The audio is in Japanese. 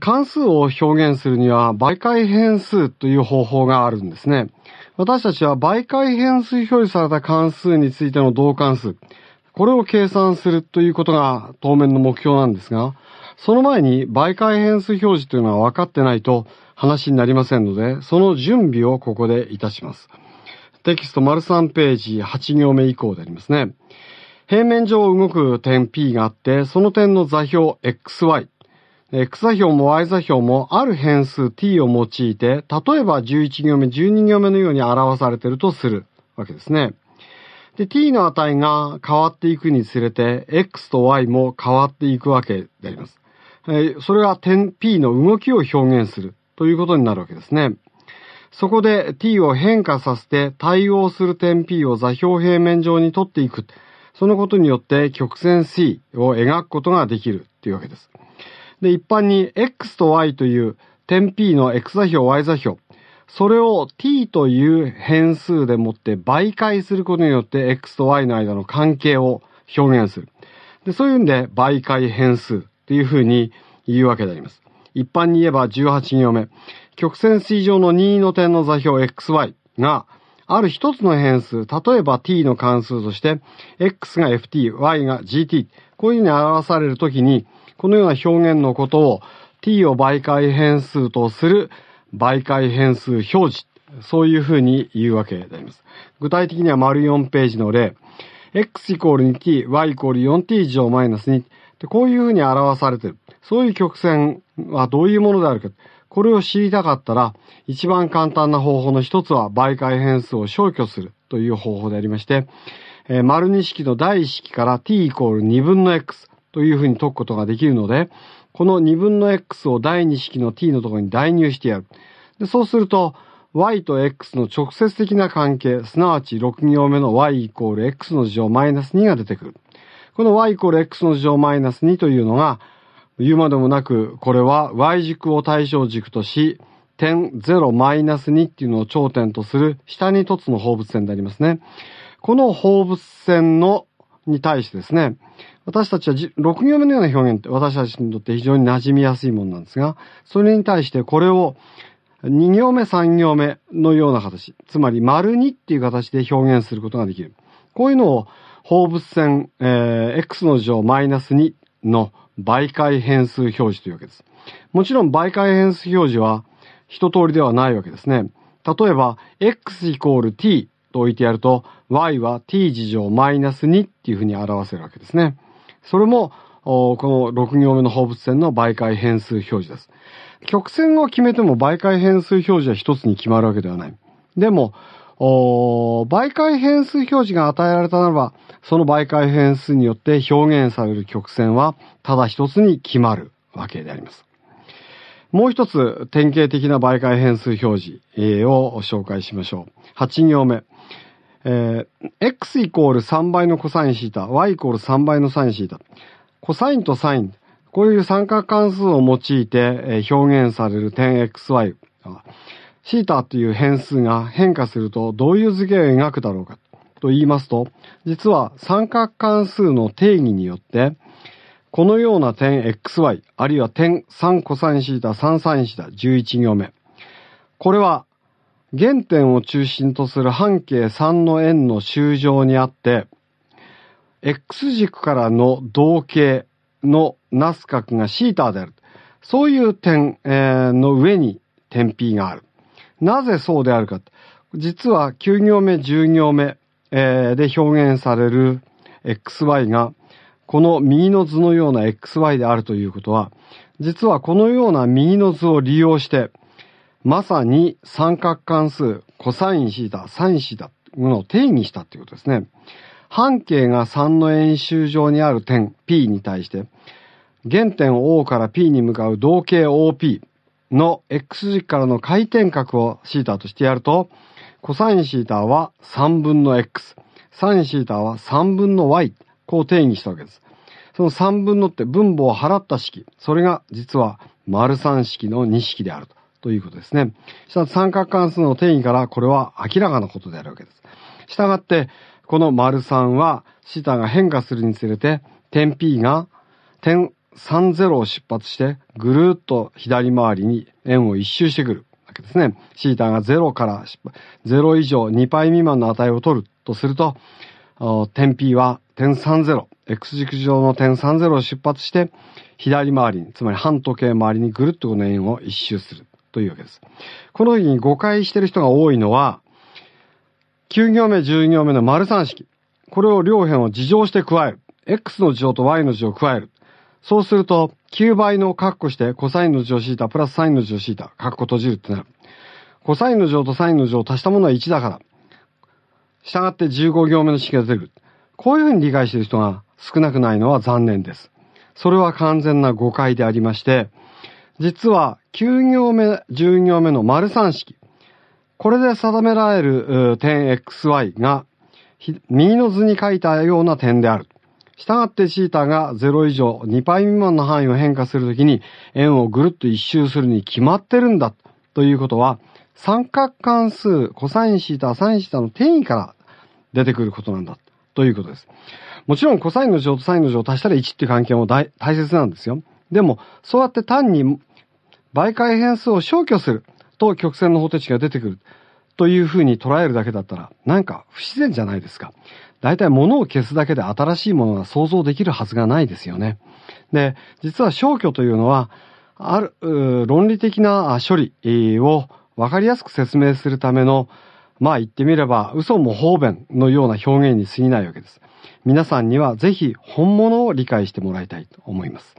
関数を表現するには媒介変数という方法があるんですね。私たちは媒介変数表示された関数についての同関数、これを計算するということが当面の目標なんですが、その前に媒介変数表示というのは分かってないと話になりませんので、その準備をここでいたします。テキスト丸3ページ8行目以降でありますね。平面上動く点 P があって、その点の座標 XY。草表も y 座表もある変数 t を用いて、例えば11行目、12行目のように表されているとするわけですね。で、t の値が変わっていくにつれて、x と y も変わっていくわけであります。それが点 p の動きを表現するということになるわけですね。そこで t を変化させて対応する点 p を座標平面上に取っていく。そのことによって曲線 c を描くことができるというわけです。で、一般に X と Y という点 P の X 座標、Y 座標、それを t という変数でもって媒介することによって x と y の間の関係を表現する。でそういうんで媒介変数というふうに言うわけであります。一般に言えば18行目。曲線水上の任意の点の座標 xy がある一つの変数、例えば t の関数として x が ft、y が gt、こういうふうに表されるときにこのような表現のことを t を媒介変数とする媒介変数表示、そういうふうに言うわけであります。具体的には丸4ページの例、x イコール 2t、y イコール 4t 以上マイナス2、こういうふうに表されている。そういう曲線はどういうものであるか。これを知りたかったら、一番簡単な方法の一つは媒介変数を消去するという方法でありまして、えー、丸2式の第1式から t イコール2分の x、というふうに解くことができるので、この2分の x を第2式の t のところに代入してやる。でそうすると、y と x の直接的な関係、すなわち6行目の y イコール x の乗マイナス2が出てくる。この y イコール x の乗マイナス2というのが、言うまでもなく、これは y 軸を対象軸とし、点0マイナス2っていうのを頂点とする下に凸の放物線でありますね。この放物線のに対してですね、私たちは6行目のような表現って私たちにとって非常に馴染みやすいものなんですが、それに対してこれを2行目3行目のような形、つまり丸2っていう形で表現することができる。こういうのを放物線、えー、x の乗マイナス2の媒介変数表示というわけです。もちろん媒介変数表示は一通りではないわけですね。例えば、x イコール t と置いてやると、y は t 事乗マイナス2っていうふうに表せるわけですね。それも、この6行目の放物線の媒介変数表示です。曲線を決めても媒介変数表示は一つに決まるわけではない。でも、媒介変数表示が与えられたならば、その媒介変数によって表現される曲線はただ一つに決まるわけであります。もう一つ典型的な媒介変数表示を紹介しましょう。8行目。えー、x イコール3倍のコサインシータ、y イコール3倍のサインシータ。コサインとサイン、こういう三角関数を用いて表現される点 xy。シータという変数が変化するとどういう図形を描くだろうかと言いますと、実は三角関数の定義によってこのような点 xy、あるいは点3 c o s 3 θ 3 s ータ1 1行目。これは、原点を中心とする半径3の円の周上にあって、x 軸からの同型のナス角が θ である。そういう点、の上に点 P がある。なぜそうであるか。実は9行目、10行目、で表現される xy がこの右の図のような XY であるということは、実はこのような右の図を利用して、まさに三角関数、コサインシータ、サインシータの定義したということですね。半径が3の円周上にある点 P に対して、原点 O から P に向かう同型 OP の X 軸からの回転角をシータとしてやると、コサインシータは3分の X、サインシータは3分の Y こう定義したわけです。その3分のって分母を払った式。それが実は丸3式の2式であるとということですね。した三角関数の定義からこれは明らかなことであるわけです。したがって、この丸3はシタが変化するにつれて、点 P が点30を出発してぐるっと左回りに円を一周してくるわけですね。シータが0から0以上2倍未満の値を取るとすると、点 P は点30、X 軸上の点30を出発して、左回りに、つまり半時計回りにぐるっとこの円を一周するというわけです。この時に誤解してる人が多いのは、9行目、10行目の丸3式。これを両辺を事乗して加える。X の事乗と Y の事乗を加える。そうすると、9倍のカッコして、コサインの乗敷いた、プラスサインの乗をータ、カッコ閉じるってなる。コサインの乗とサインの乗を足したものは1だから。従って15行目の式が出る。こういうふうに理解している人が少なくないのは残念です。それは完全な誤解でありまして、実は9行目、10行目の丸3式。これで定められる点 xy が右の図に書いたような点である。したがってシータが0以上2 π 未満の範囲を変化するときに円をぐるっと一周するに決まってるんだということは三角関数コサインシータサインシータの定義から出てくることなんだ。ということです。もちろん、コサインの乗とサインの乗を足したら1っていう関係も大切なんですよ。でも、そうやって単に媒介変数を消去すると曲線の方程式が出てくるというふうに捉えるだけだったら、なんか不自然じゃないですか。大体物を消すだけで新しいものが想像できるはずがないですよね。で、実は消去というのは、ある、論理的な処理を分かりやすく説明するためのまあ言ってみれば嘘も方便のような表現に過ぎないわけです。皆さんにはぜひ本物を理解してもらいたいと思います。